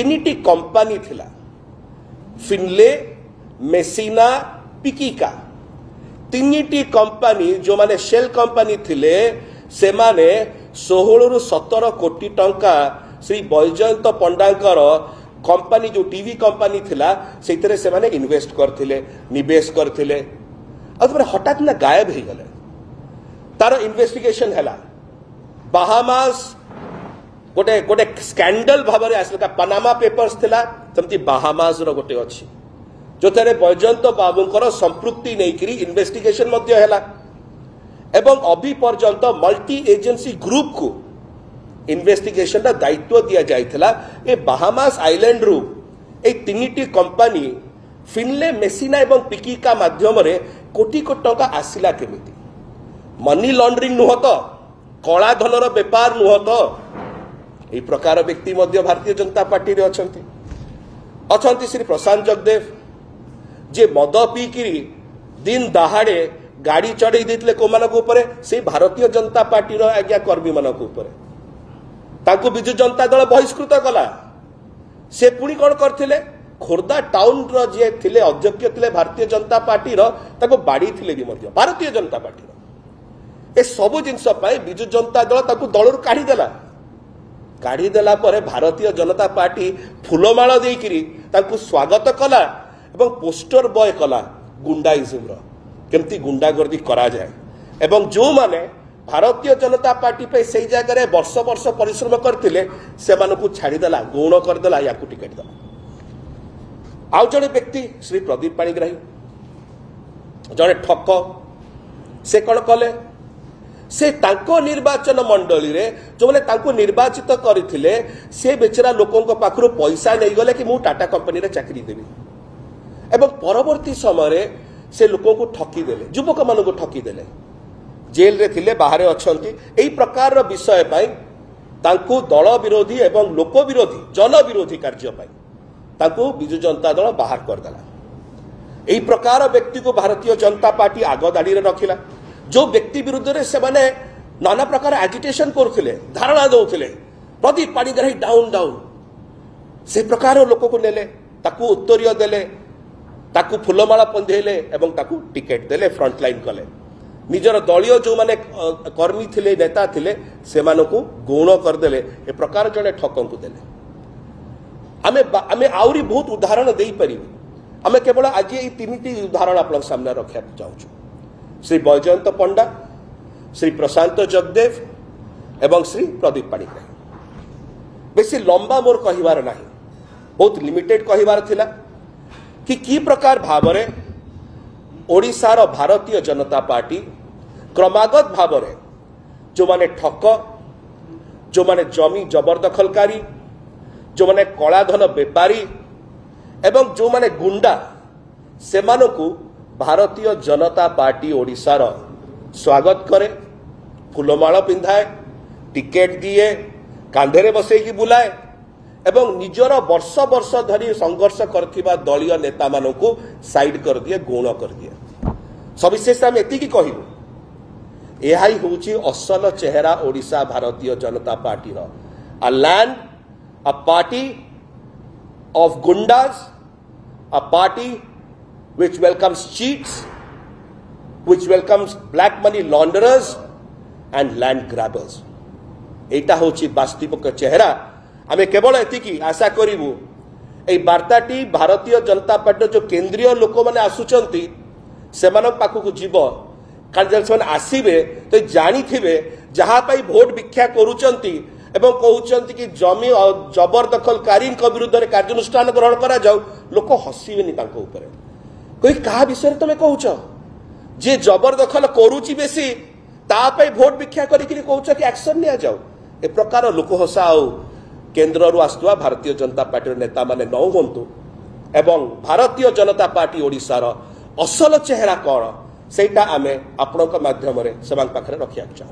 ତିନିଟି କମ୍ପାନୀ ଥିଲା ଫିନ୍ଲେ ମେସିନା ପିକିକା ତିନିଟି କମ୍ପାନୀ ଯେଉଁମାନେ ସେଲ୍ କମ୍ପାନୀ ଥିଲେ ସେମାନେ ଷୋହଳରୁ ସତର କୋଟି ଟଙ୍କା ଶ୍ରୀ ବୈଜୟନ୍ତ ପଣ୍ଡାଙ୍କର କମ୍ପାନୀ ଯେଉଁ ଟିଭି କମ୍ପାନୀ ଥିଲା ସେଇଥିରେ ସେମାନେ ଇନଭେଷ୍ଟ କରିଥିଲେ ନିବେଶ କରିଥିଲେ ଆଉ ତାପରେ ହଠାତ୍ ନା ଗାୟବ ହେଇଗଲେ ତାର ଇନଭେଷ୍ଟିଗେସନ ହେଲା ବାହାମାସ ଗୋଟେ ଗୋଟେ ସ୍କାଣ୍ଡାଲ ଭାବରେ ଆସିଲା ପାନାମା ପେପର୍ସ ଥିଲା ସେମିତି ବାହାମାସର ଗୋଟେ ଅଛି ଯେଉଁଥିରେ ବୈଜୟନ୍ତ ବାବୁଙ୍କର ସମ୍ପୃକ୍ତି ନେଇକରି ଇନଭେଷ୍ଟିଗେସନ୍ ମଧ୍ୟ ହେଲା ଏବଂ ଅବି ପର୍ଯ୍ୟନ୍ତ ମଲ୍ଟି ଏଜେନ୍ସି ଗ୍ରୁପ୍କୁ ଇନଭେଷ୍ଟିଗେସନ୍ର ଦାୟିତ୍ୱ ଦିଆଯାଇଥିଲା ଏ ବାହାମାସ୍ ଆଇଲ୍ୟାଣ୍ଡରୁ এই ତିନିଟି କମ୍ପାନୀ ଫିନ୍ଲେ ମେସିନା ଏବଂ ପିକିକା ମାଧ୍ୟମରେ କୋଟି କୋଟି ଟଙ୍କା ଆସିଲା କେମିତି ମନି ଲଣ୍ଡ୍ରିଂ নুহ তো কলা ধনর বেপার নুহ ଏହି ପ୍ରକାର ବ୍ୟକ୍ତି ମଧ୍ୟ ଭାରତୀୟ ଜନତା ପାର୍ଟିରେ ଅଛନ୍ତି ଅଛନ୍ତି ଶ୍ରୀ ପ୍ରଶାନ୍ତ ଜଗଦେବ ଯିଏ ମଦ ପିଇକିରି ଦିନ ଦାହାଡ଼େ ଗାଡ଼ି ଚଢ଼େଇ ଦେଇଥିଲେ କୋମାନଙ୍କ ଉପରେ ସେଇ ଭାରତୀୟ ଜନତା ପାର୍ଟିର ଆଜ୍ଞା କର୍ମୀମାନଙ୍କ ଉପରେ ତାଙ୍କୁ ବିଜୁ ଜନତା ଦଳ ବହିଷ୍କୃତ କଲା ସେ ପୁଣି କ'ଣ କରିଥିଲେ ଖୋର୍ଦ୍ଧା ଟାଉନର ଯିଏ ଥିଲେ ଅଧ୍ୟକ୍ଷ ଥିଲେ ଭାରତୀୟ ଜନତା ପାର୍ଟିର ତାକୁ ବାଡ଼େଇଥିଲେ ବି ମଧ୍ୟ ଭାରତୀୟ ଜନତା ପାର୍ଟିର ଏସବୁ ଜିନିଷ ପାଇଁ ବିଜୁ ଜନତା ଦଳ ତାକୁ ଦଳରୁ କାଢ଼ିଦେଲା କାଢ଼ିଦେଲା ପରେ ଭାରତୀୟ ଜନତା ପାର୍ଟି ଫୁଲମାଳ ଦେଇକିରି ତାଙ୍କୁ ସ୍ୱାଗତ କଲା ଏବଂ ପୋଷ୍ଟର ବୟ କଲା ଗୁଣ୍ଡାଇଜିମ୍ର କେମିତି ଗୁଣ୍ଡାଗର୍ଦ୍ଦି କରାଯାଏ ଏବଂ ଯେଉଁମାନେ ଭାରତୀୟ ଜନତା ପାର୍ଟି ପାଇଁ ସେଇ ଜାଗାରେ ବର୍ଷ ବର୍ଷ ପରିଶ୍ରମ କରିଥିଲେ ସେମାନଙ୍କୁ ଛାଡ଼ିଦେଲା ଗୌଣ କରିଦେଲା ୟାକୁ ଟିକେଟ୍ ଦେଲା ଆଉ ଜଣେ ବ୍ୟକ୍ତି ଶ୍ରୀ ପ୍ରଦୀପ ପାଣିଗ୍ରାହୀ ଜଣେ ଠକ ସେ କ'ଣ କଲେ ସେ ତାଙ୍କ ନିର୍ବାଚନ ମଣ୍ଡଳୀରେ ଯେଉଁମାନେ ତାଙ୍କୁ ନିର୍ବାଚିତ କରିଥିଲେ ସେ ବେଚେରା ଲୋକଙ୍କ ପାଖରୁ ପଇସା ନେଇଗଲେ କି ମୁଁ ଟାଟା କମ୍ପାନୀରେ ଚାକିରି ଦେବି ଏବଂ ପରବର୍ତ୍ତୀ ସମୟରେ ସେ ଲୋକଙ୍କୁ ଠକିଦେଲେ ଯୁବକମାନଙ୍କୁ ଠକିଦେଲେ ଜେଲରେ ଥିଲେ ବାହାରେ ଅଛନ୍ତି ଏହି ପ୍ରକାରର ବିଷୟ ପାଇଁ ତାଙ୍କୁ ଦଳ ବିରୋଧୀ ଏବଂ ଲୋକ ବିରୋଧୀ ଜନ ବିରୋଧୀ କାର୍ଯ୍ୟ ପାଇଁ ତାଙ୍କୁ ବିଜୁ ଜନତା ଦଳ ବାହାର କରିଦେଲା ଏହି ପ୍ରକାର ବ୍ୟକ୍ତିକୁ ଭାରତୀୟ ଜନତା ପାର୍ଟି ଆଗ ଧାଡ଼ିରେ ରଖିଲା ଯେଉଁ ବ୍ୟକ୍ତି ବିରୁଦ୍ଧରେ ସେମାନେ ନାନା ପ୍ରକାର ଆଜିଟେସନ୍ କରୁଥିଲେ ଧାରଣା ଦେଉଥିଲେ ପ୍ରଦୀପ ପାଣିଗ୍ରାହୀ ଡାଉନ୍ ଡାଉନ୍ ସେ ପ୍ରକାର ଲୋକକୁ ନେଲେ ତାକୁ ଉତ୍ତରୀୟ ଦେଲେ ତାକୁ ଫୁଲମାଳ ପନ୍ଧେଇଲେ ଏବଂ ତାକୁ ଟିକେଟ୍ ଦେଲେ ଫ୍ରଣ୍ଟ ଲାଇନ୍ କଲେ ନିଜର ଦଳୀୟ ଯେଉଁମାନେ କର୍ମୀ ଥିଲେ ନେତା ଥିଲେ ସେମାନଙ୍କୁ ଗୌଣ କରିଦେଲେ ଏ ପ୍ରକାର ଜଣେ ଠକଙ୍କୁ ଦେଲେ ଆମେ ଆମେ ଆହୁରି ବହୁତ ଉଦାହରଣ ଦେଇପାରିବୁ ଆମେ କେବଳ ଆଜି ଏଇ ତିନିଟି ଉଦାହରଣ ଆପଣଙ୍କ ସାମ୍ନାରେ ରଖିବାକୁ ଚାହୁଁଛୁ শ্রী বৈজয়ন্ত পণ্ডা শ্রী প্রশান্ত জগদেব এবং শ্রী প্রদীপ পাণিগ্রাহ বেশি লম্বা মোর কহিবার না বহুত লিমিটেড কহিবার লা কি কি প্রকার ভাবরে ওড়িশার ভারতীয় জনতা পার্টি ক্রমাগত ভাবরে যে ঠক যে জমি জবরদখলকারী যে কলাধন বেপারী এবং যে গুন্ডা সেমানকু भारतीय जनता पार्टी ओडार स्वागत कै फूलमाल पिंधाए टिकेट दिए कांधे बसईक बुलाए एवं निजर वर्ष वर्ष धरी संघर्ष कर दलय नेता मान सैड कर दिए गुण कर दिए सविशेष आम एति कहू यह असल चेहरा ओडा Bharatiya Janata party a land a party of goondas a party which welcomes cheats, which welcomes black money launderers and land grabbers. এটা হচ্ছে বাস্তবিক চেহারা আমি কেবল এতিকি আশা করিবু এই বার্তাটি ভারতীয় জনতা পার্টির যে কেন্দ্রীয় লোকমানে আসুচন্তি সেমানক পাখকু যিব কারণ যেন সেমানে আসিবে তো জানিথিবে যাহা পাই ভোট ভিক্ষা করুচন্তি এবং কহুচন্তি কি জমি জবরদখলকারীଙ୍କ বিৰুদ্ধରେ କାର୍ଯ୍ୟାନୁଷ୍ଠାନ ଗ୍ରହଣ କରାଯାଉ ଲୋକ ହସିବେନି ତାଙ୍କ ଉପରେ কই କାହା ବିଷୟରେ ତମେ କହୁଛ ଯିଏ ଜବରଦଖଲ କରୁଛି ବେଶୀ ତା ପାଇଁ ଭୋଟ ଭିକ୍ଷା କରିକିରି କହୁଛ କି ଆକ୍ସନ ନିଆଯାଉ ଏ ପ୍ରକାର ଲୋକହସା ଆଉ କେନ୍ଦ୍ରରୁ ଆସୁଥିବା ଭାରତୀୟ ଜନତା ପାର୍ଟିର ନେତାମାନେ ନ ହୁଅନ୍ତୁ ଏବଂ ଭାରତୀୟ ଜନତା ପାର୍ଟି ଓଡ଼ିଶାର ଅସଲ ଚେହେରା କ'ଣ ସେଇଟା ଆମେ ଆପଣଙ୍କ ମାଧ୍ୟମରେ ସେମାନଙ୍କ ପାଖରେ ରଖିବାକୁ ଚାହୁଁ